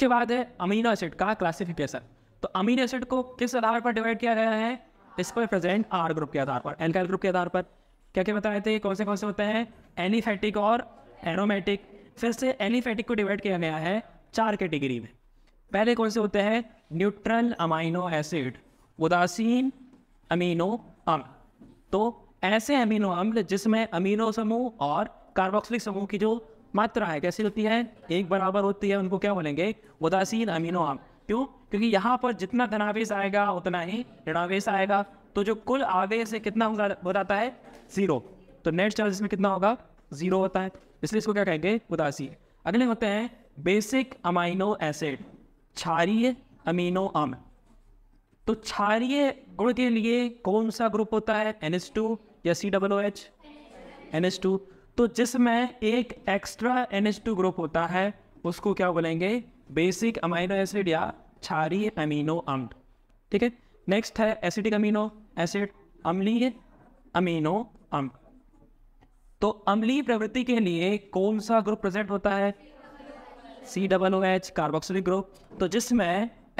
उसके बाद है अमीनो एसिड का क्लासिफिकेशन तो अमीनो एसिड को किस आधार पर डिवाइड किया गया है इस पर प्रेजेंट आर ग्रुप के आधार पर एल्काइल ग्रुप के आधार पर क्या क्या बताए थे कौन से कौन से होते हैं एनीफेटिक और एरोमेटिक फिर से एनीफेटिक को डिवाइड किया गया है चार कैटेगरी में पहले कौन से होते हैं न्यूट्रल अमाइनो एसिड उदासीन अमीनो अम्ल तो ऐसे अमीनो अम्ल जिसमें अमीनो समूह और कार्बोक्सिलिक समूह की जो मात्रा है कैसी होती है एक बराबर होती है उनको क्या बोलेंगे उदासीन अमीनो आम क्यों क्योंकि यहाँ पर जितना धनावेश आएगा उतना ही ऋणावेश आएगा तो जो कुल आवेश है कितना हो जाता है जीरो तो नेट चार्ज इसमें कितना होगा जीरो होता है इसलिए इसको क्या कहेंगे उदासीन अगले होते हैं बेसिक अमाइनो एसिड क्षारीय अमीनो आम तो क्षारीय गुण के लिए कौन सा ग्रुप होता है एन टू या C double H N two तो जिसमें एक एक्स्ट्रा एन ग्रुप होता है उसको क्या बोलेंगे बेसिक अमाइनो एसिड या क्षारीय अमीनो अम्ल ठीक है नेक्स्ट है एसिडिक अमीनो एसिड अम्लीय अमीनो अम्ल तो अम्लीय प्रवृत्ति के लिए कौन सा ग्रुप प्रेजेंट होता है C double O H carboxylic group तो जिसमें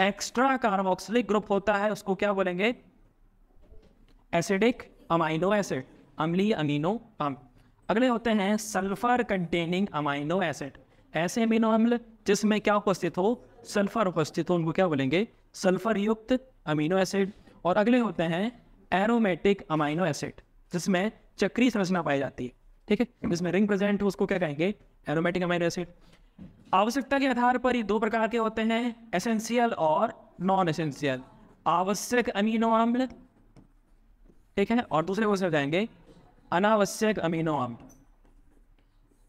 एक्स्ट्रा कार्बोक्सिलिक ग्रुप होता है उसको क्या बोलेंगे एसिडिक अमाइनो एसिड अम्लीय अमीनो अम्ल अगले होते हैं सल्फर कंटेनिंग अमाइनो एसिड ऐसे अमीनो अम्ल जिसमें क्या उपस्थित हो सल्फर उपस्थित हो उनको क्या बोलेंगे सल्फर युक्त अमीनो एसिड और अगले होते हैं एरोमेटिक अमाइनो एसिड जिसमें चक्री संरचना पाई जाती है ठीक है जिसमें रिंग प्रेजेंट हो उसको क्या कहेंगे एरोमेटिक अमाइनो एसिड आवश्यकता के आधार पर ये दो प्रकार के होते हैं एसेंशियल और नॉन एसेंशियल आवश्यक अमीनो अम्ल ठीक है और दूसरे को जाएंगे अनावश्यक अमीनो अम्ल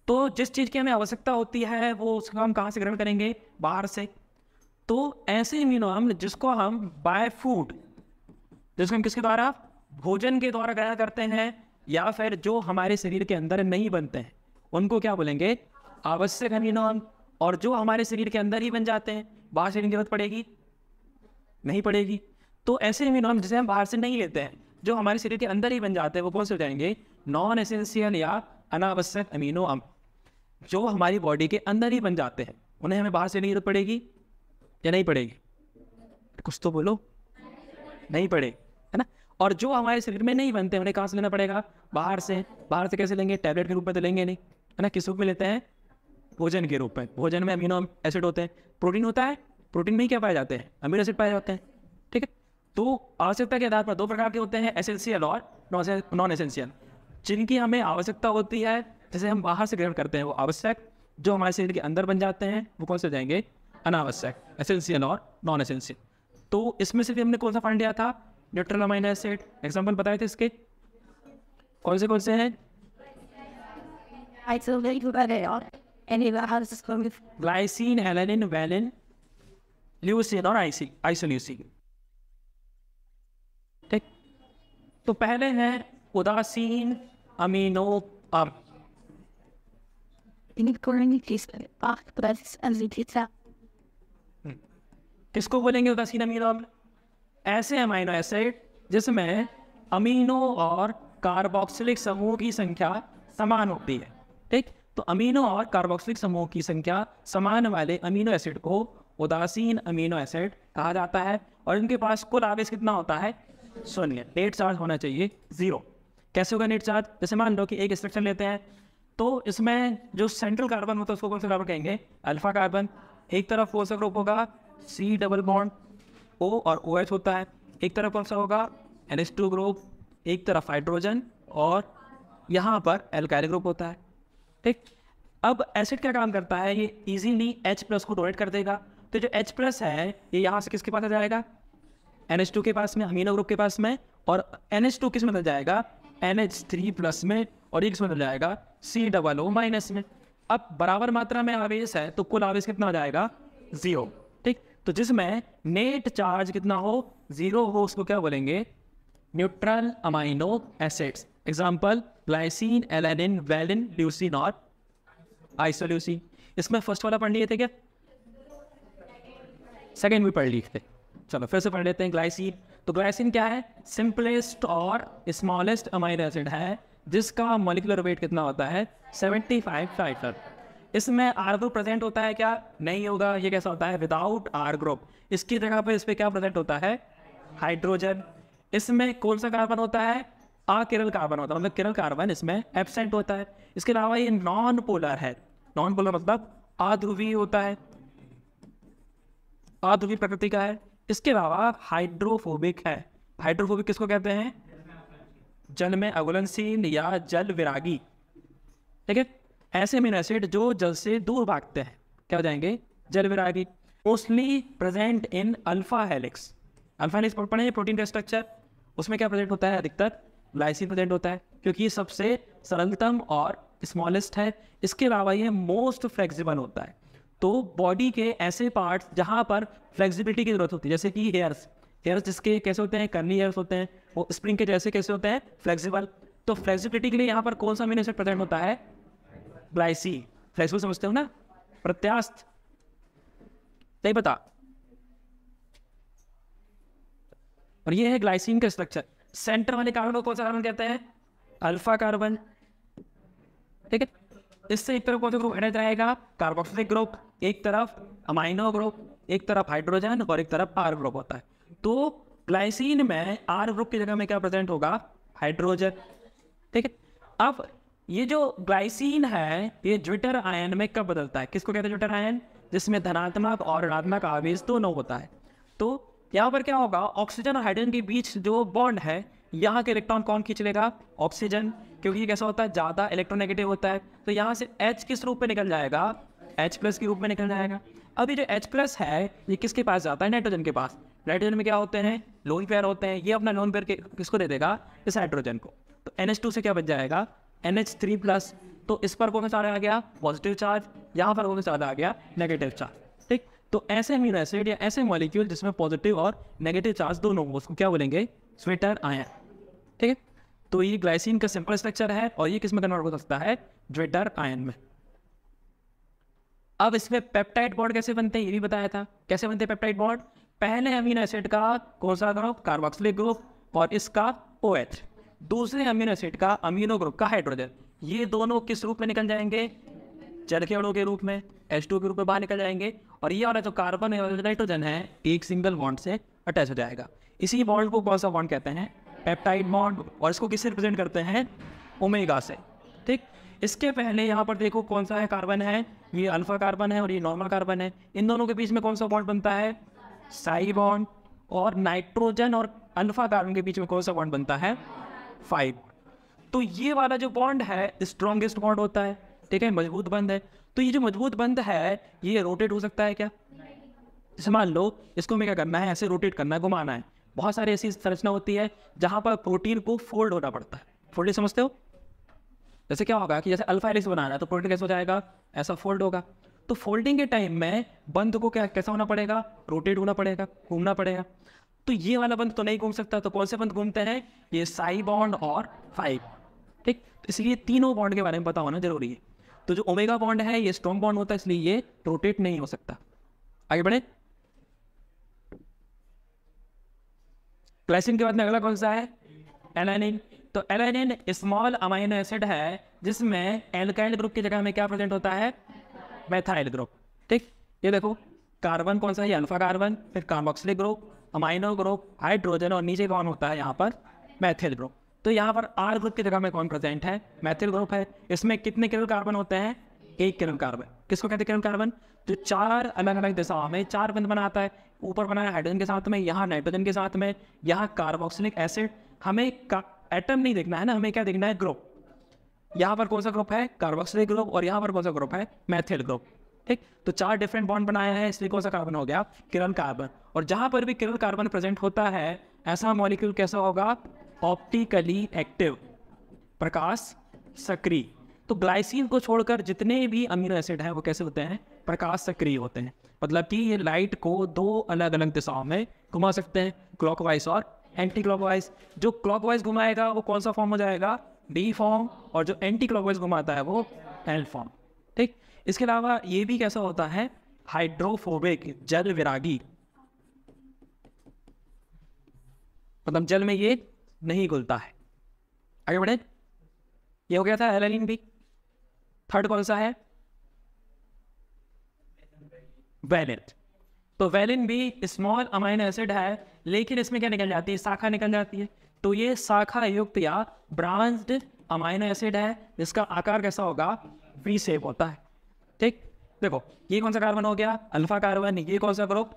तो जिस चीज़ की हमें आवश्यकता होती है वो उसका हम कहाँ से ग्रहण करेंगे बाहर से तो ऐसे अमीनो अम्ल जिसको हम बाय फूड जिसको हम किसके द्वारा भोजन के द्वारा ग्रहण करते हैं या फिर जो हमारे शरीर के अंदर नहीं बनते हैं उनको क्या बोलेंगे आवश्यक अमीनो अम्ल और जो हमारे शरीर के अंदर ही बन जाते हैं बाहर से की जरूरत पड़ेगी नहीं पड़ेगी तो ऐसे अमीनो अम्ल जिसे हम बाहर से नहीं लेते हैं जो हमारे शरीर के अंदर ही बन जाते हैं वो कौन से हो जाएंगे नॉन एसेंशियल या अनावश्यक अमीनो अम जो हमारी बॉडी के अंदर ही बन जाते हैं उन्हें हमें बाहर से नहीं जरूरत पड़ेगी या नहीं पड़ेगी कुछ तो बोलो नहीं पड़े है ना और जो हमारे शरीर में नहीं बनते उन्हें कहाँ से लेना पड़ेगा बाहर से बाहर से कैसे लेंगे टैबलेट के रूप में तो लेंगे नहीं है ना किस रूप में लेते हैं भोजन के रूप में भोजन में अमीनो एसिड होते हैं प्रोटीन होता है प्रोटीन में ही क्या पाए जाते हैं अमीनो एसिड पाए जाते हैं तो आवश्यकता के आधार पर दो प्रकार के होते हैं एसेंशियल और नॉन एसेंशियल जिनकी हमें आवश्यकता होती है जैसे हम बाहर से ग्रहण करते हैं वो आवश्यक जो हमारे शरीर के अंदर बन जाते हैं वो कौन से हो जाएंगे अनावश्यक एसेंशियल और नॉन एसेंशियल तो इसमें से भी हमने कौन सा फंड लिया था न्यूट्रल अमाइनो एसिड एग्जाम्पल बताए थे इसके कौन से कौन से हैं ग्लाइसिन एलेनिन वैलिन ल्यूसिन और आइसिन आइसोल्यूसिन तो पहले है उदासीन अमीनो अब हम्म। किसको बोलेंगे उदासीन अमीनो अब ऐसे अमीनो एसिड जिसमें अमीनो और कार्बोक्सिलिक समूह की संख्या समान होती है ठीक तो अमीनो और कार्बोक्सिलिक समूह की संख्या समान वाले अमीनो एसिड को उदासीन अमीनो एसिड कहा जाता है और इनके पास कुल आवेश कितना होता है सुनिए नेट चार्ज होना चाहिए जीरो कैसे होगा नेट चार्ज जैसे मान लो कि एक स्ट्रक्चर लेते हैं तो इसमें जो सेंट्रल कार्बन होता है उसको कौन सा कार्बन कहेंगे अल्फा कार्बन एक तरफ कौन सा ग्रुप होगा सी डबल बॉन्ड ओ और ओ OH एच होता है एक तरफ कौन सा होगा एन एस टू ग्रुप एक तरफ हाइड्रोजन और यहाँ पर एल्काइल ग्रुप होता है ठीक अब एसिड क्या काम करता है ये इजीली H प्लस को डोनेट कर देगा तो जो H प्लस है ये यहाँ से किसके पास आ जाएगा एन एच टू के पास में अमीनो ग्रुप के पास में और एन एच टू किस में मिल जाएगा एन एच थ्री प्लस में और एक मिल जाएगा सी डबल ओ माइनस में अब बराबर मात्रा में आवेश है तो कुल आवेश कितना आ जाएगा जीरो ठीक तो जिसमें नेट चार्ज कितना हो जीरो हो उसको क्या बोलेंगे neutral amino acids example glycine alanine valine leucine और आइसोल्यूसिन इसमें फर्स्ट वाला पढ़ लिए थे क्या सेकेंड भी पढ़ लिए थे चलो फिर से पढ़ लेते हैं ग्लाइसिन तो ग्लाइसिन क्या है सिंपलेस्ट और स्मॉलेस्ट अमाइनो एसिड है जिसका मोलिकुलर वेट कितना होता है सेवेंटी फाइव फाइटर इसमें आर ग्रुप प्रेजेंट होता है क्या नहीं होगा ये कैसा होता है विदाउट आर ग्रुप इसकी जगह पर इस पर क्या प्रेजेंट होता है हाइड्रोजन इसमें कौन सा कार्बन होता है अकिरल कार्बन होता है मतलब किरल कार्बन इसमें एबसेंट होता है इसके अलावा ये नॉन पोलर है नॉन पोलर मतलब अध्रुवीय होता है अध्रुवीय प्रकृति का है इसके अलावा हाइड्रोफोबिक है हाइड्रोफोबिक किसको कहते हैं जल में अगुलनशील या जल विरागी ठीक है ऐसे अमीनो एसिड जो जल से दूर भागते हैं क्या हो जाएंगे जल विरागी mostly present in alpha helix alpha helix पढ़े प्रोटीन का स्ट्रक्चर उसमें क्या प्रेजेंट होता है अधिकतर ग्लाइसिन प्रेजेंट होता है क्योंकि ये सबसे सरलतम और स्मॉलेस्ट है इसके अलावा ये मोस्ट फ्लेक्सिबल होता है तो बॉडी के ऐसे पार्ट्स जहाँ पर फ्लेक्सिबिलिटी की ज़रूरत होती है जैसे कि हेयर्स हेयर्स जिसके कैसे होते हैं कर्नी हेयर्स होते हैं वो स्प्रिंग के जैसे कैसे होते हैं फ्लेक्सिबल तो फ्लेक्सिबिलिटी के लिए यहाँ पर कौन सा मेन प्रेजेंट होता है ग्लाइसी फ्लेक्सिबल समझते हो ना प्रत्यास्थ नहीं पता और ये है ग्लाइसिन का स्ट्रक्चर सेंटर वाले कार्बन को कौन सा कार्बन कहते हैं अल्फा कार्बन ठीक है इससे तो एक तरफ कौन सा ग्रुप एडेड रहेगा कार्बोक्सिलिक ग्रुप एक तरफ अमाइनो ग्रुप एक तरफ हाइड्रोजन और एक तरफ आर ग्रुप होता है तो ग्लाइसिन में आर ग्रुप की जगह में क्या प्रेजेंट होगा हाइड्रोजन ठीक है अब ये जो ग्लाइसिन है ये ज्विटर आयन में कब बदलता है किसको कहते हैं ज्विटर आयन जिसमें धनात्मक और ऋणात्मक आवेश दोनों होता है तो यहाँ पर क्या होगा ऑक्सीजन और हाइड्रोजन के बीच जो बॉन्ड है यहाँ के इलेक्ट्रॉन कौन खींच लेगा ऑक्सीजन क्योंकि ये कैसा होता है ज़्यादा इलेक्ट्रोनेगेटिव होता है तो यहाँ से एच किस रूप में निकल जाएगा एच प्लस के रूप में निकल जाएगा अभी जो एच प्लस है ये किसके पास जाता है नाइट्रोजन के पास नाइट्रोजन में क्या होते हैं लोन पेयर होते हैं ये अपना लोन पेयर किसको दे देगा इस हाइड्रोजन को तो एन से क्या बच जाएगा एन प्लस तो इस पर कौन सा आ गया पॉजिटिव चार्ज यहाँ पर कौन सा आ गया नेगेटिव चार्ज ठीक तो ऐसे अमीनो एसिड या ऐसे मॉलिक्यूल जिसमें पॉजिटिव और नेगेटिव चार्ज दोनों उसको क्या बोलेंगे स्वेटर आयन ठीक है तो ये ग्लाइसिन का सिंपल स्ट्रक्चर है और ये किस में कन्वर्ट हो सकता है ड्रेटर आयन में अब इसमें पेप्टाइड बॉन्ड कैसे बनते हैं ये भी बताया था कैसे बनते हैं पेप्टाइड बॉन्ड पहले अमीनो एसिड का कौन सा ग्रुप कार्बोक्सिलिक ग्रुप और इसका ओ OH दूसरे अमीनो एसिड का अमीनो ग्रुप का हाइड्रोजन ये दोनों किस रूप में निकल जाएंगे चरखे अणु के रूप में एच टू के रूप में बाहर निकल जाएंगे और ये वाला जो कार्बन नाइट्रोजन है एक सिंगल बॉन्ड से अटैच हो जाएगा इसी बॉन्ड को कौन सा बॉन्ड कहते हैं पेप्टाइड बॉन्ड और इसको किससे रिप्रेजेंट करते हैं ओमेगा से ठीक इसके पहले यहाँ पर देखो कौन सा है कार्बन है ये अल्फा कार्बन है और ये नॉर्मल कार्बन है इन दोनों के बीच में कौन सा बॉन्ड बनता है साई बॉन्ड और नाइट्रोजन और अल्फा कार्बन के बीच में कौन सा बॉन्ड बनता है फाइव तो ये वाला जो बॉन्ड है स्ट्रॉन्गेस्ट बॉन्ड होता है ठीक है मजबूत बंद है तो ये जो मजबूत बंद है ये रोटेट हो सकता है क्या मान लो इसको हमें क्या करना है ऐसे रोटेट करना है घुमाना है बहुत सारी ऐसी संरचना होती है जहाँ पर प्रोटीन को फोल्ड होना पड़ता है फोल्डिंग समझते हो जैसे क्या होगा कि जैसे अल्फा एलिस बनाना है तो प्रोटीन कैसे हो जाएगा ऐसा फोल्ड होगा तो फोल्डिंग के टाइम में बंद को क्या कैसा होना पड़ेगा रोटेट होना पड़ेगा घूमना पड़ेगा तो ये वाला बंद तो नहीं घूम सकता तो कौन से बंद घूमते हैं ये साई बॉन्ड और फाइव ठीक तो इसलिए तीनों बॉन्ड के बारे में पता होना जरूरी है तो जो ओमेगा बॉन्ड है ये स्ट्रॉन्ग बॉन्ड होता है इसलिए ये रोटेट नहीं हो सकता आगे बढ़े क्लाइसिन के बाद में अगला कौन सा है एलानिन तो एलानिन स्मॉल अमाइनो एसिड है जिसमें एल्काइल ग्रुप की जगह में क्या प्रेजेंट होता है मैथाइल ग्रुप ठीक ये देखो कार्बन कौन सा है अल्फा कार्बन फिर carboxylic group amino group hydrogen और नीचे कौन होता है यहाँ पर मैथिल ग्रुप तो यहाँ पर आर ग्रुप की जगह में कौन प्रेजेंट है मैथिल ग्रुप है इसमें कितने किलो कार्बन होते हैं एक किलो कार्बन किसको कहते हैं किलो कार्बन तो चार अलग अलग दिशाओं में चार बंद बनाता है ऊपर बनाया हाइड्रोजन के साथ में यहाँ नाइट्रोजन के साथ में यहाँ कार्बोक्सिलिक एसिड हमें एटम नहीं देखना है ना हमें क्या देखना है ग्रुप यहाँ पर कौन सा ग्रुप है कार्बोक्सिलिक ग्रुप और यहाँ पर कौन सा ग्रुप है मैथिल ग्रुप ठीक तो चार डिफरेंट बॉन्ड बनाया है इसलिए कौन सा कार्बन हो गया किरण कार्बन और जहाँ पर भी किरण कार्बन प्रेजेंट होता है ऐसा मॉलिक्यूल कैसा होगा ऑप्टिकली एक्टिव प्रकाश सक्रिय तो ग्लाइसिन को छोड़कर जितने भी अमीनो एसिड हैं वो कैसे होते हैं प्रकाश सक्रिय होते हैं मतलब कि ये लाइट को दो अलग अलग दिशाओं में घुमा सकते हैं क्लॉकवाइज और एंटी क्लॉकवाइज जो क्लॉकवाइज घुमाएगा वो कौन सा फॉर्म हो जाएगा डी फॉर्म और जो एंटी क्लॉकवाइज घुमाता है वो एल फॉर्म ठीक इसके अलावा ये भी कैसा होता है हाइड्रोफोबिक जल विरागी मतलब जल में ये नहीं घुलता है आगे बढ़े ये हो गया था एलिन भी थर्ड कौन सा है वैलिन तो वैलिन भी स्मॉल अमाइनो एसिड है लेकिन इसमें क्या निकल जाती है शाखा निकल जाती है तो ये शाखा युक्त या ब्रांच्ड अमाइनो एसिड है जिसका आकार कैसा होगा वी सेप होता है ठीक देखो ये कौन सा कार्बन हो गया अल्फा कार्बन ये कौन सा ग्रुप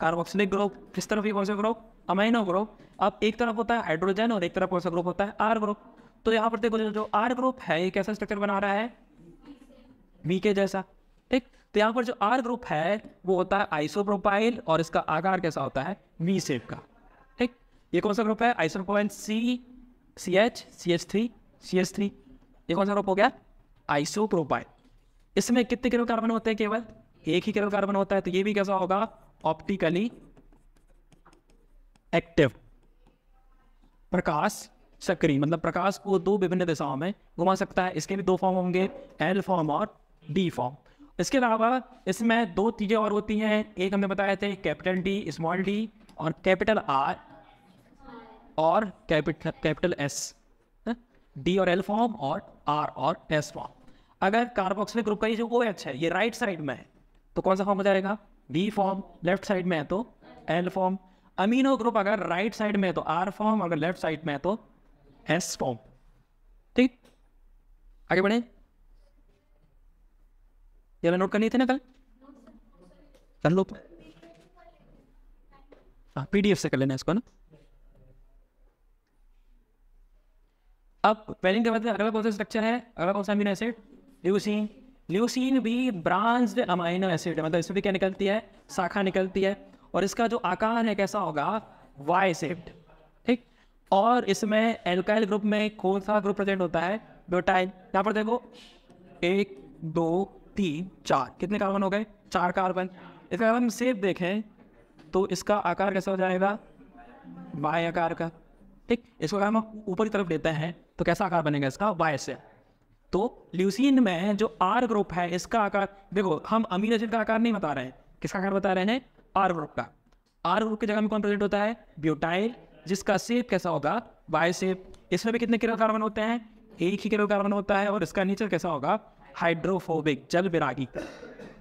कार्बोक्सिलिक ग्रुप किस तरफ ये कौन सा ग्रुप अमाइनो ग्रुप अब एक तरफ होता है हाइड्रोजन और एक तरफ कौन सा ग्रुप होता है आर ग्रुप तो यहाँ पर देखो जो आर ग्रुप है ये कैसा स्ट्रक्चर बना रहा है वी के जैसा ठीक तो यहाँ पर जो आर ग्रुप है वो होता है आइसोप्रोपाइल और इसका आकार कैसा होता है वी सेप का ठीक ये कौन सा ग्रुप है isopropyl C C H C H three C H three ये कौन सा ग्रुप हो गया आइसोप्रोपाइल इसमें कितने किलो कार्बन होते हैं केवल एक ही किलो कार्बन होता है तो ये भी कैसा होगा ऑप्टिकली एक्टिव प्रकाश सक्रिय मतलब प्रकाश को दो विभिन्न दिशाओं में घुमा सकता है इसके भी दो फॉर्म होंगे एल फॉर्म और डी फॉर्म इसके अलावा इसमें दो चीज़ें और होती हैं एक हमने बताए थे कैपिटल डी स्मॉल डी और कैपिटल आर और कैपिटल कैपिटल एस हाँ? डी और एल फॉर्म और आर और एस फॉर्म अगर कार्बोक्सिलिक ग्रुप का ये जो ओ एच है ये राइट साइड में है तो कौन सा फॉर्म हो जाएगा बी फॉर्म लेफ्ट साइड में है तो एल फॉर्म अमीनो ग्रुप अगर राइट साइड में है तो आर फॉर्म अगर लेफ्ट साइड में है तो एस फॉर्म ठीक आगे बढ़े ये हमें नोट करनी थी ना कल कर लो हाँ पीडीएफ से कर लेना इसको ना अब पहले क्या बताते हैं अगला कौन सा स्ट्रक्चर है अगला कौन सा अमीनो एसिड ल्यूसीन ल्यूसीन भी ब्रांच अमाइनो एसिड है मतलब इसमें भी क्या निकलती है शाखा निकलती है और इसका जो आकार है कैसा होगा वाई सेप्ड ठीक और इसमें एल्काइल ग्रुप में कौन सा ग्रुप प्रेजेंट होता है ब्यूटाइल यहाँ पर देखो एक दो तीन चार कितने कार्बन हो गए चार कार्बन इसका अगर मतलब हम सेप देखें तो इसका आकार कैसा हो जाएगा वाई आकार का ठीक इसको अगर हम ऊपर की तरफ देते हैं तो कैसा आकार बनेगा इसका वाई से तो ल्यूसिन में जो आर ग्रुप है इसका आकार देखो हम अमीन एसिड का आकार नहीं बता रहे हैं किसका आकार बता रहे हैं आर ग्रुप का आर ग्रुप की जगह में कौन प्रेजेंट होता है ब्यूटाइल जिसका सेप कैसा होगा वाई सेप इसमें भी कितने किलो कार्बन होते हैं एक ही किलो कार्बन होता है और इसका नेचर कैसा होगा हाइड्रोफोबिक जल विरागी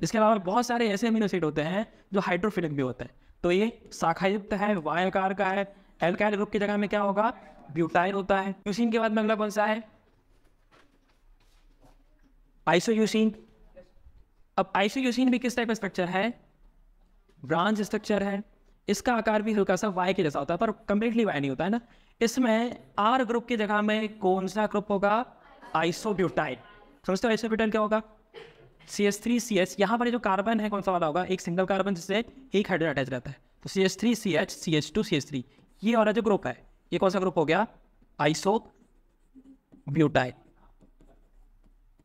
इसके अलावा बहुत सारे ऐसे अमीनो एसिड होते हैं जो हाइड्रोफिलिक भी होते हैं तो ये शाखायुक्त है वायकार का है एल्काइल ग्रुप की जगह में क्या होगा ब्यूटाइल होता है यूसिन के बाद में अगला कौन सा है आइसोयूसिन अब यूसिन भी किस टाइप का स्ट्रक्चर है ब्रांच स्ट्रक्चर है इसका आकार भी हल्का सा वाई के जैसा होता है पर कंप्लीटली वाई नहीं होता है ना इसमें आर ग्रुप की जगह में कौन सा ग्रुप होगा आइसोब्यूटाइल समझते हो ऐसे ऑर्बिटल क्या होगा C S three C H यहाँ पर जो कार्बन है कौन सा वाला होगा एक सिंगल कार्बन जिससे एक हाइड्रोजन अटैच रहता है तो C S three C H C H two C S three ये वाला जो ग्रुप है ये कौन सा ग्रुप हो गया आइसो ब्यूटाइल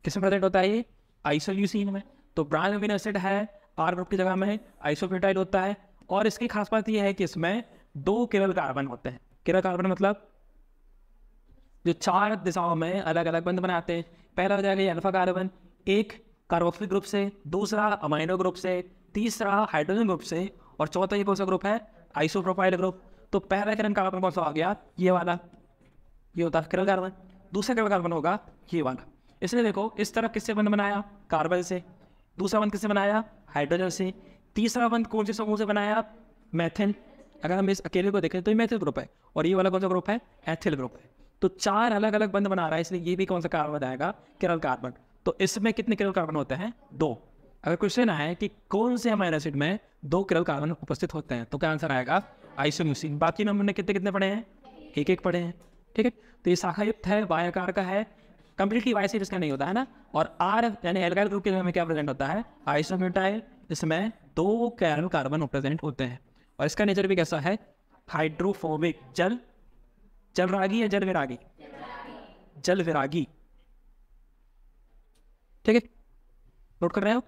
किस में प्रेजेंट होता है ये आइसो आइसोल्यूसिन में तो ब्रांच अमीनो एसिड है आर ग्रुप की जगह में आइसो ब्यूटाइल होता है और इसकी खास बात यह है कि इसमें दो केवल कार्बन होते हैं केवल कार्बन मतलब जो चार दिशाओं में अलग अलग बंद बनाते हैं पहला हो जाएगा अल्फा कार्बन एक कार्बोक्सिल ग्रुप से दूसरा अमाइनो ग्रुप से तीसरा हाइड्रोजन ग्रुप से और चौथा ये कौन सा ग्रुप है आइसोप्रोपाइल ग्रुप तो पहला किरण कार्बन कौन सा आ गया ये वाला ये होता है किरण कार्बन दूसरा किरण कार्बन होगा ये वाला इसलिए देखो इस तरह किससे बंद बनाया कार्बन से दूसरा बंद किससे बनाया हाइड्रोजन से तीसरा बंद कौन से समूह से बनाया मैथिन अगर हम इस अकेले को देखें तो ये मैथिल ग्रुप है और ये वाला कौन सा ग्रुप है एथिल ग्रुप है तो चार अलग अलग बंद बना रहा है इसलिए ये भी कौन सा कार्बन बताएगा किरल कार्बन तो इसमें कितने किरल कार्बन होते हैं दो अगर क्वेश्चन आए कि कौन से अमाइनो एसिड में दो किरल कार्बन उपस्थित होते हैं तो क्या आंसर आएगा आइसोल्यूसिन बाकी में हमने कितने कितने पढ़े हैं एक एक पढ़े हैं ठीक है तो ये शाखायुक्त है वायाकार का है कंप्लीटली वाई इसका नहीं होता है ना और आर यानी एल्काइल ग्रुप के हमें क्या प्रेजेंट होता है आइसोम्यूटाइल इसमें दो कैरल कार्बन प्रेजेंट होते हैं और इसका नेचर भी कैसा है हाइड्रोफोबिक जल जल रागी या जल विरागी जल विरागी ठीक है नोट कर रहे हो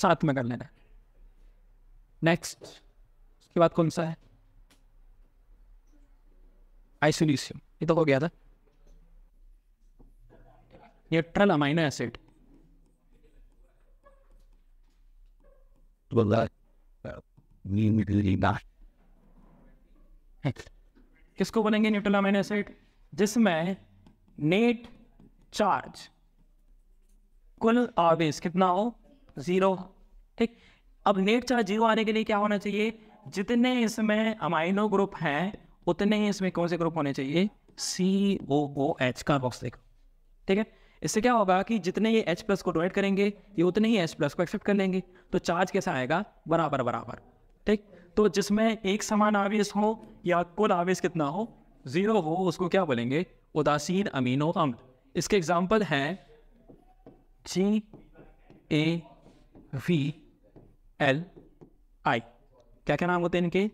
साथ में कर लेना नेक्स्ट उसके बाद कौन सा है आइसोलिशियम ये तो हो गया था neutral amino acid well, that, well, किसको बोलेंगे न्यूट्रल अमीनो एसिड जिसमें नेट चार्ज कुल आवेश कितना हो जीरो ठीक अब नेट चार्ज जीरो आने के लिए क्या होना चाहिए जितने इसमें अमाइनो ग्रुप हैं उतने ही इसमें कौन से ग्रुप होने चाहिए सी ओ ओ एच का बॉक्स देखो ठीक है इससे क्या होगा कि जितने ये H प्लस को डोनेट करेंगे ये उतने ही H प्लस को एक्सेप्ट कर लेंगे तो चार्ज कैसा आएगा बराबर बराबर ठीक तो जिसमें एक समान आवेश हो या कुल आवेश कितना हो ज़ीरो हो उसको क्या बोलेंगे उदासीन अमीनो अम्ल इसके एग्जाम्पल हैं जी ए वी एल आई क्या क्या नाम होते हैं इनके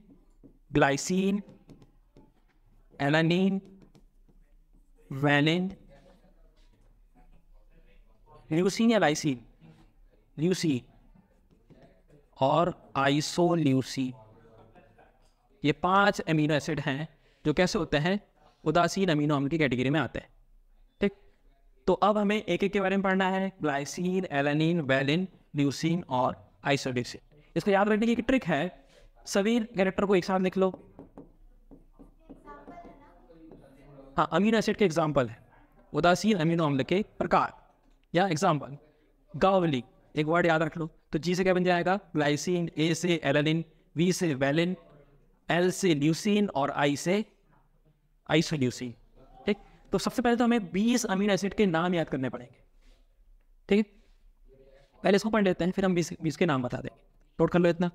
ग्लाइसिन एलानीन वैलिन ल्यूसिन या लाइसिन ल्यूसी और आइसोल्यूसी ये पांच अमीनो एसिड हैं जो कैसे होते हैं उदासीन अमीनो अम्ल की कैटेगरी में आते हैं ठीक तो अब हमें एक एक के बारे में पढ़ना है ग्लाइसिन एलानिन वेलिन ल्यूसिन और आइसोल्यूसिन इसको याद रखने की एक ट्रिक है सभी कैरेक्टर को एक साथ लिख लो हाँ अमीनो एसिड के एग्जाम्पल है उदासीन अमीनो अम्ल के प्रकार या एग्जाम्पल गावली एक वर्ड याद रख लो तो जी से क्या बन जाएगा ग्लाइसिन ए से एलानिन वी से वेलिन एल से ल्यूसिन और आई से आई ल्यूसिन ठीक तो सबसे पहले तो हमें 20 अमीनो एसिड के नाम याद करने पड़ेंगे ठीक है पहले इसको पढ़ लेते हैं फिर हम 20 20 के नाम बता देंगे नोट कर लो इतना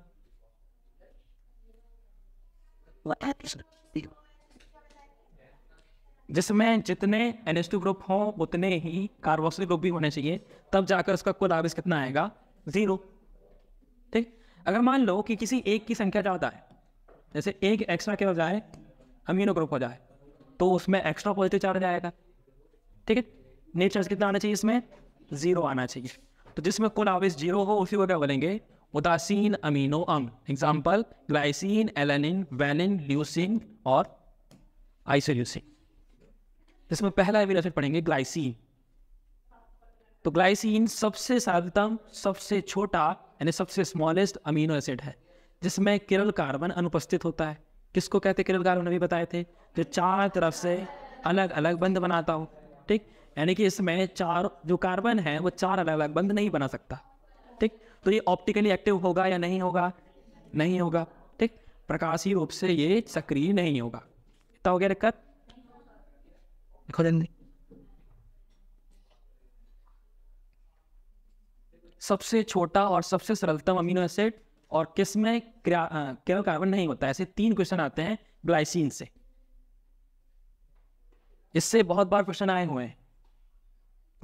जिसमें जितने एन एस टू ग्रुप हो उतने ही कार्बोक्सिल ग्रुप भी होने चाहिए तब जाकर उसका कुल आवेश कितना आएगा जीरो ठीक अगर मान लो कि किसी एक की संख्या ज़्यादा है जैसे एक एक्स्ट्रा के बजाय अमीनो ग्रुप हो जाए तो उसमें एक्स्ट्रा पॉजिटिव चार्ज आएगा ठीक है नेट चार्ज कितना आना चाहिए इसमें ज़ीरो आना चाहिए तो जिसमें कुल आवेश जीरो हो उसी को क्या बोलेंगे उदासीन अमीनो अम example glycine alanine valine leucine और आइसोल्यूसिन जिसमें पहला अमीनो एसिड पढ़ेंगे ग्लाइसिन तो ग्लाइसिन सबसे साधतम सबसे छोटा यानी सबसे स्मॉलेस्ट अमीनो एसिड है जिसमें किरल कार्बन अनुपस्थित होता है किसको कहते किरल कार्बन अभी बताए थे जो चार तरफ से अलग अलग बंद बनाता हो ठीक यानी कि इसमें चार जो कार्बन है वो चार अलग अलग बंद नहीं बना सकता ठीक तो ये ऑप्टिकली एक्टिव होगा या नहीं होगा नहीं होगा ठीक प्रकाशीय रूप से ये सक्रिय नहीं होगा इतना हो गया दिक्कत देखो जल्दी सबसे छोटा और सबसे सरलतम अमीनो एसिड और किस में केवल कार्बन नहीं होता ऐसे तीन क्वेश्चन आते हैं ग्लाइसिन से इससे बहुत बार क्वेश्चन आए हुए हैं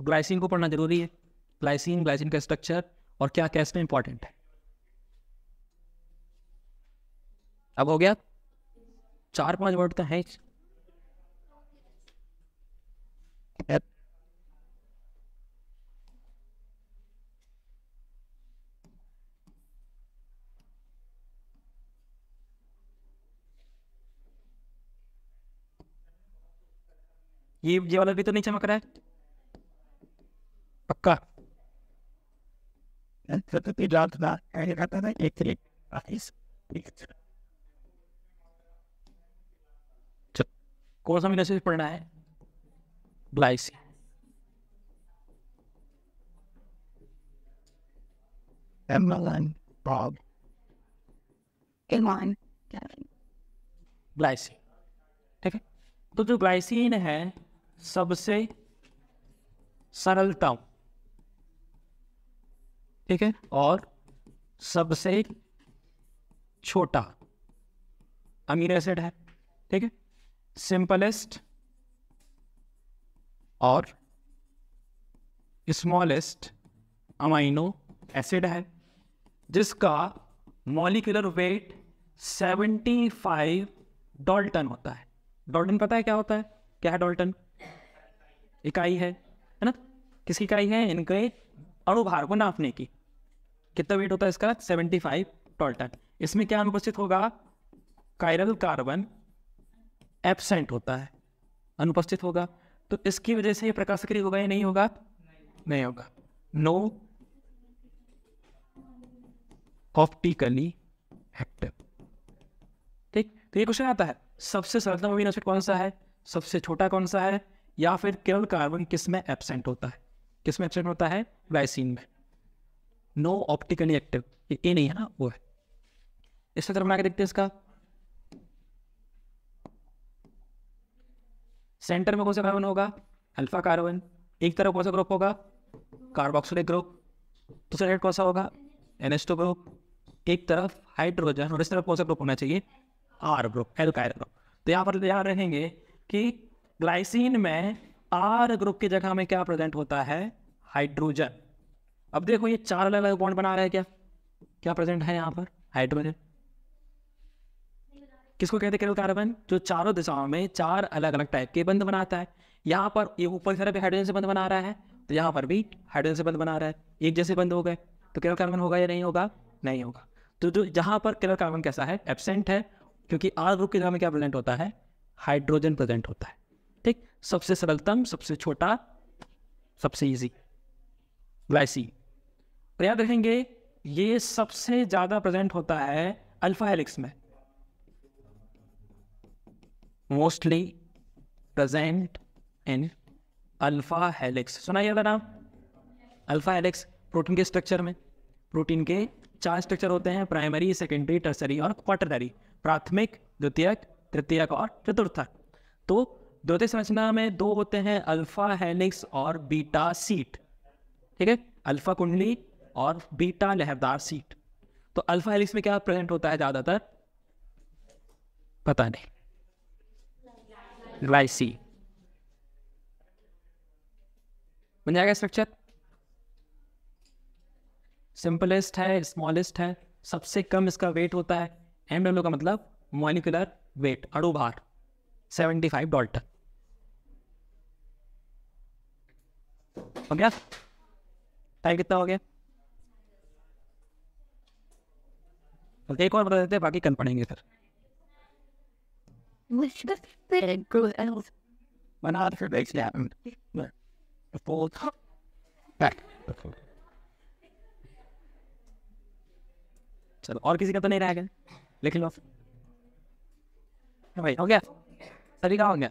ग्लाइसिन तो को पढ़ना जरूरी है ग्लाइसिन ग्लाइसिन का स्ट्रक्चर और क्या क्या इसमें इंपॉर्टेंट है अब हो गया चार पांच वर्ड तो है ये ये वाला भी तो नहीं चमक रहा है पक्का कौन सा मैसेज पढ़ना है ब्लाइस Emmeline, Bob. Emmeline, ग्लाइसिन ठीक है तो जो ग्लाइसिन है सबसे सरलतम ठीक है और सबसे छोटा अमीर एसिड है ठीक है सिंपलेस्ट और स्मॉलेस्ट अमाइनो एसिड है जिसका मॉलिकुलर वेट 75 डॉल्टन होता है डॉल्टन पता है क्या होता है क्या है डॉल्टन इकाई है है ना किसकी इकाई है इनके अणुभार को नापने की कितना वेट होता है इसका 75 टॉल्टन इसमें क्या अनुपस्थित होगा कायरल कार्बन एबसेंट होता है अनुपस्थित होगा तो इसकी वजह से ये प्रकाश सक्रिय होगा या नहीं होगा नहीं होगा नो ऑप्टिकली एक्टिव ठीक तो ये क्वेश्चन आता है सबसे सरलतम अमीनो एसिड कौन सा है सबसे छोटा कौन सा है या फिर केवल कार्बन किस में एबसेंट होता है किस में एबसेंट होता है ग्लाइसिन में नो ऑप्टिकली एक्टिव ये नहीं है ना वो है इससे तरह बना के देखते हैं इसका सेंटर में कौन सा कार्बन होगा अल्फा कार्बन एक तरफ कौन सा ग्रुप होगा कार्बोक्सिलिक ग्रुप दूसरा साइड कौन सा होगा एन टू ग्रुप एक तरफ हाइड्रोजन और इस तरफ कौन सा ग्रुप होना चाहिए आर ग्रुप एलकायर ग्रुप तो यहाँ पर यहाँ रखेंगे कि ग्लाइसिन में आर ग्रुप की जगह में क्या प्रेजेंट होता है हाइड्रोजन अब देखो ये चार अलग अलग बॉन्ड बना रहे हैं क्या क्या प्रेजेंट है यहाँ पर हाइड्रोजन किसको कहते हैं कार्बन जो चारों दिशाओं में चार अलग अलग टाइप के बंद बनाता है यहाँ पर ये ऊपर की तरफ हाइड्रोजन से बंद बना रहा है तो यहाँ पर भी हाइड्रोजन से बंद बना रहा है एक जैसे बंद हो गए तो केवल कार्बन होगा या नहीं होगा नहीं होगा तो जो जहाँ पर केवल कार्बन कैसा है एबसेंट है क्योंकि आर ग्रुप की जगह में क्या प्रेजेंट होता है हाइड्रोजन प्रेजेंट होता है सबसे सरलतम सबसे छोटा सबसे इजी ग्लाइसी और याद रखेंगे ये सबसे ज़्यादा प्रेजेंट होता है अल्फा हेलिक्स में mostly present in alpha helix सुना याद नाम अल्फा हेलिक्स प्रोटीन के स्ट्रक्चर में प्रोटीन के चार स्ट्रक्चर होते हैं प्राइमरी सेकेंडरी टर्सरी और क्वार्टररी प्राथमिक द्वितीयक तृतीयक और चतुर्थक तो द्वितीय संरचना में दो होते हैं अल्फा हेलिक्स और बीटा सीट ठीक है अल्फा कुंडली और बीटा लहरदार सीट तो अल्फा हेलिक्स में क्या प्रेजेंट होता है ज़्यादातर पता नहीं ग्लाइसी बन जाएगा स्ट्रक्चर सिंपलेस्ट है स्मॉलेस्ट है सबसे कम इसका वेट होता है एम का मतलब मॉलिकुलर वेट अड़ोभार 75 डॉल्टन हो गया टाइम कितना हो गया ओके एक और बता देते हैं बाकी कल पढ़ेंगे सर चलो और किसी का तो नहीं रहेगा लिख लो भाई हो गया सभी का हो गया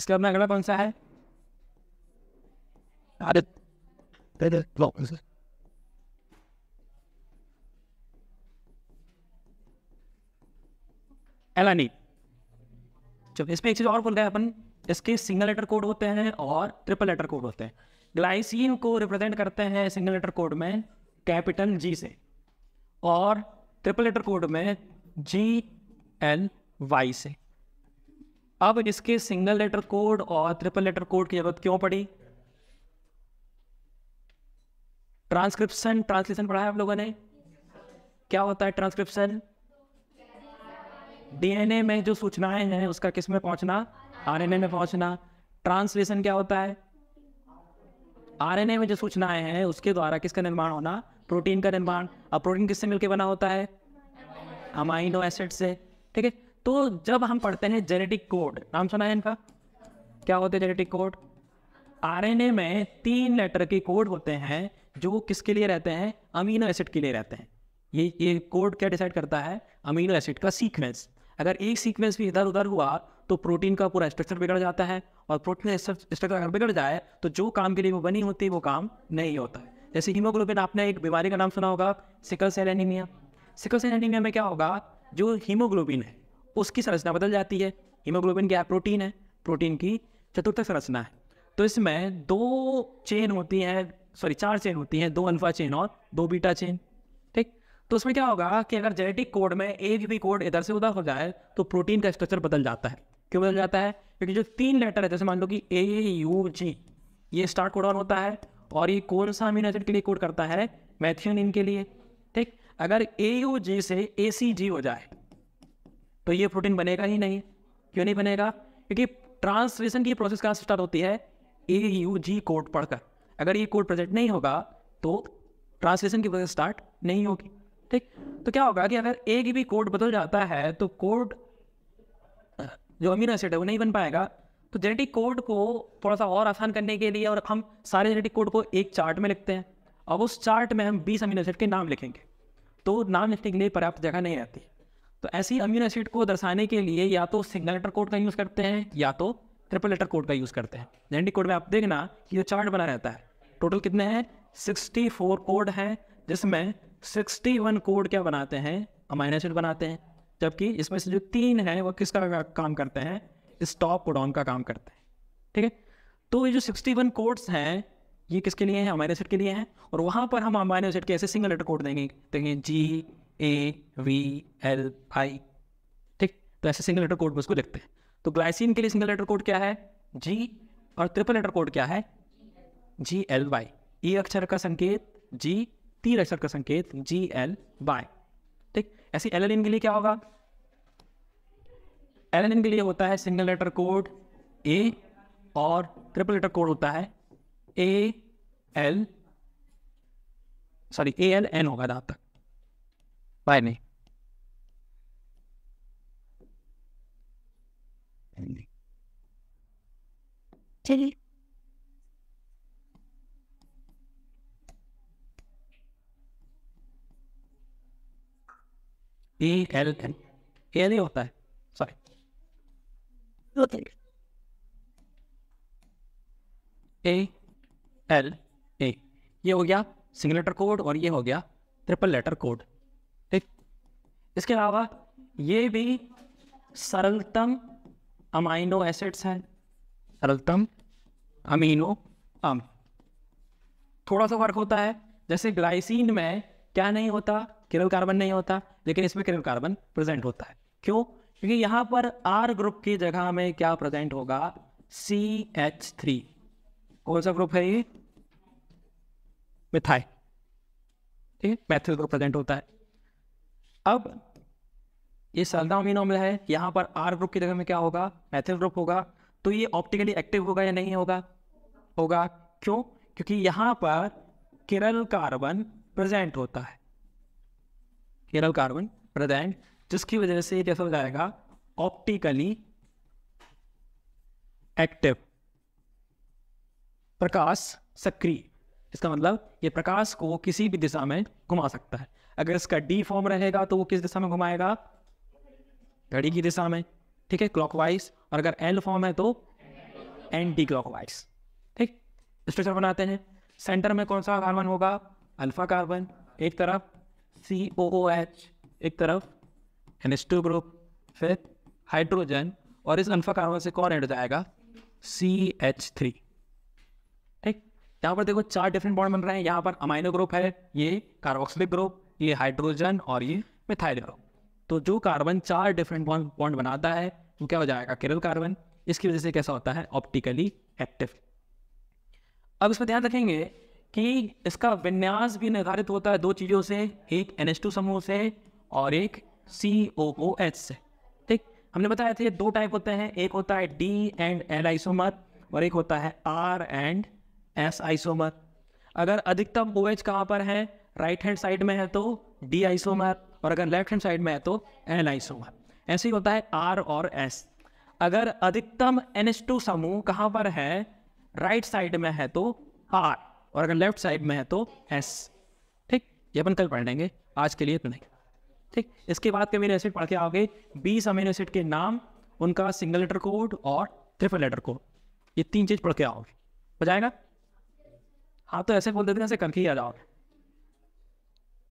इसके बाद में अगला कौन सा है अरे एलानी जब इसमें एक चीज़ और बोल रहे हैं अपन इसके सिंगल लेटर कोड होते हैं और ट्रिपल लेटर कोड होते हैं ग्लाइसिन को रिप्रेजेंट करते हैं सिंगल लेटर कोड में कैपिटल जी से और ट्रिपल लेटर कोड में जी एल वाई से अब इसके सिंगल लेटर कोड और ट्रिपल लेटर कोड की जरूरत क्यों पड़ी ट्रांसक्रिप्शन ट्रांसलेशन पढ़ा है आप लोगों ने क्या होता है ट्रांसक्रिप्शन डीएनए में जो सूचनाएं हैं उसका किस में पहुंचना आरएनए में पहुंचना ट्रांसलेशन क्या होता है आरएनए में जो सूचनाएं हैं उसके द्वारा किसका निर्माण होना प्रोटीन का निर्माण अब प्रोटीन किससे मिलकर बना होता है अमाइनो एसिड से ठीक है तो जब हम पढ़ते हैं जेनेटिक कोड नाम सुना है इनका क्या होते हैं जेनेटिक कोड आरएनए में तीन लेटर के कोड होते हैं जो किसके लिए रहते हैं अमीनो एसिड के लिए रहते हैं ये ये कोड क्या डिसाइड करता है अमीनो एसिड का सीक्वेंस अगर एक सीक्वेंस भी इधर उधर हुआ तो प्रोटीन का पूरा स्ट्रक्चर बिगड़ जाता है और प्रोटीन स्ट्रक्चर अगर बिगड़ जाए तो जो काम के लिए वो बनी होती है वो काम नहीं होता है जैसे हीमोग्लोबिन आपने एक बीमारी का नाम सुना होगा sickle cell anaemia sickle cell anaemia में क्या होगा जो हीमोग्लोबिन है उसकी संरचना बदल जाती है हीमोग्लोबिन क्या प्रोटीन है प्रोटीन की चतुर्थक संरचना है तो इसमें दो चेन होती हैं सॉरी चार चेन होती हैं दो अल्फा चेन और दो बीटा चेन ठीक तो उसमें क्या होगा कि अगर जेनेटिक कोड में एक भी कोड इधर से उधर हो जाए तो प्रोटीन का स्ट्रक्चर बदल जाता है क्यों बदल जाता है क्योंकि जो तीन लेटर है जैसे मान लो कि ए यू जी ये स्टार्ट कोडॉन होता है और ये कौन सा अमीन एसिड के लिए कोड करता है मैथियोनिन के लिए ठीक अगर ए यू जी से ए सी जी हो जाए तो ये प्रोटीन बनेगा ही नहीं क्यों नहीं बनेगा क्योंकि ट्रांसलेशन की प्रोसेस कहाँ स्टार्ट होती है ए यू जी कोड पढ़कर अगर ये कोड प्रेजेंट नहीं होगा तो ट्रांसलेशन की प्रोसेस स्टार्ट नहीं होगी ठीक तो क्या होगा कि अगर ए की भी कोड बदल जाता है तो कोड जो अमीनो एसिड है वो नहीं बन पाएगा तो जेनेटिक कोड को थोड़ा सा और आसान करने के लिए और हम सारे जेनेटिक कोड को एक चार्ट में लिखते हैं अब उस चार्ट में हम बीस अमीनो एसिड के नाम लिखेंगे तो नाम लिखने के लिए पर्याप्त जगह नहीं रहती तो ऐसी अम्यून एसिड को दर्शाने के लिए या तो सिंगल लेटर कोड का यूज़ करते हैं या तो ट्रिपल लेटर कोड का यूज़ करते हैं जेनेटिक कोड में आप देखना कि जो चार्ट बना रहता है टोटल कितने हैं फोर कोड हैं जिसमें वन कोड क्या बनाते हैं अमाइन एसिड बनाते हैं जबकि इसमें से जो तीन है वो किसका काम करते हैं स्टॉप कोडॉन का काम करते हैं ठीक है तो ये जो सिक्सटी वन कोड्स हैं ये किसके लिए हैं अमाइन एसिड के लिए हैं और वहाँ पर हम अमाइन एसिड के ऐसे सिंगल लेटर कोड देंगे देंगे जी ए वी एल आई ठीक तो ऐसे सिंगल लेटर कोड में उसको लिखते हैं तो ग्लाइसिन के लिए सिंगल लेटर कोड क्या है जी और ट्रिपल लेटर कोड क्या है जी एल वाई ई अक्षर का संकेत जी तीर अक्षर का संकेत जी एल वाई ठीक ऐसे एल एल एन के लिए क्या होगा एल एन एन के लिए होता है सिंगल लेटर कोड ए और ट्रिपल लेटर कोड होता है A L sorry A L N होगा जहाँ तक Bye. Teddy. ये नहीं होता है सॉरी ए एल ए ये हो गया सिंगल लेटर कोड और ये हो गया ट्रिपल लेटर कोड इसके अलावा ये भी सरलतम अमाइनो एसिड्स हैं सरलतम अमीनो अम थोड़ा सा फर्क होता है जैसे ग्लाइसिन में क्या नहीं होता किरल कार्बन नहीं होता लेकिन इसमें किरल कार्बन प्रेजेंट होता है क्यों क्योंकि यहाँ पर आर ग्रुप की जगह में क्या प्रेजेंट होगा सी एच थ्री कौन सा ग्रुप है ये मिथाई ठीक है मैथिल ग्रुप प्रेजेंट होता है अब ये सल्दा अमीनो अम्ल है यहाँ पर आर ग्रुप की जगह में क्या होगा मैथिल ग्रुप होगा तो ये ऑप्टिकली एक्टिव होगा या नहीं होगा होगा क्यों क्योंकि यहाँ पर केरल कार्बन प्रेजेंट होता है केरल कार्बन प्रेजेंट जिसकी वजह से कैसा हो जाएगा ऑप्टिकली एक्टिव प्रकाश सक्रिय इसका मतलब ये प्रकाश को किसी भी दिशा में घुमा सकता है अगर इसका डी फॉर्म रहेगा तो वो किस दिशा में घुमाएगा घड़ी की दिशा में ठीक है क्लॉकवाइज और अगर एल फॉर्म है तो एंटी क्लॉकवाइज ठीक स्ट्रक्चर बनाते हैं सेंटर में कौन सा कार्बन होगा अल्फा कार्बन एक तरफ सी ओ ओ एच एक तरफ एन एस टू ग्रुप फिर हाइड्रोजन और इस अल्फा कार्बन से कौन एड जाएगा सी एच थ्री ठीक यहाँ पर देखो चार डिफरेंट बॉन्ड बन रहे हैं यहाँ पर अमाइनो ग्रुप है ये कार्बोक्सिलिक ग्रुप ये हाइड्रोजन और ये मिथाइल ग्रुप तो जो कार्बन चार डिफरेंट बॉन्ड बनाता है वो क्या हो जाएगा केरल कार्बन इसकी वजह से कैसा होता है ऑप्टिकली एक्टिव अब इसमें ध्यान रखेंगे कि इसका विन्यास भी निर्धारित होता है दो चीज़ों से एक एन समूह से और एक सी से ठीक हमने बताया था ये दो टाइप होते हैं एक होता है डी एंड एल आइसोमर और एक होता है आर एंड एस आइसोमर अगर अधिकतम ओ OH एच कहाँ पर है राइट हैंड साइड में है तो डी आइसोमर और अगर लेफ्ट हैंड साइड में है तो एल आइसोमर ऐसे ही होता है आर और एस अगर अधिकतम एन समूह कहाँ पर है राइट साइड में है तो आर और अगर लेफ्ट साइड में है तो एस ठीक ये अपन कल पढ़ लेंगे आज के लिए तो नहीं ठीक इसके बाद के एसिड पढ़ के आओगे बीस अमीन एसिड के नाम उनका सिंगल लेटर कोड और ट्रिपल लेटर कोड ये तीन चीज़ पढ़ के आओगे हो जाएगा हाँ तो ऐसे बोल देते हैं ऐसे करके ही आ जाओगे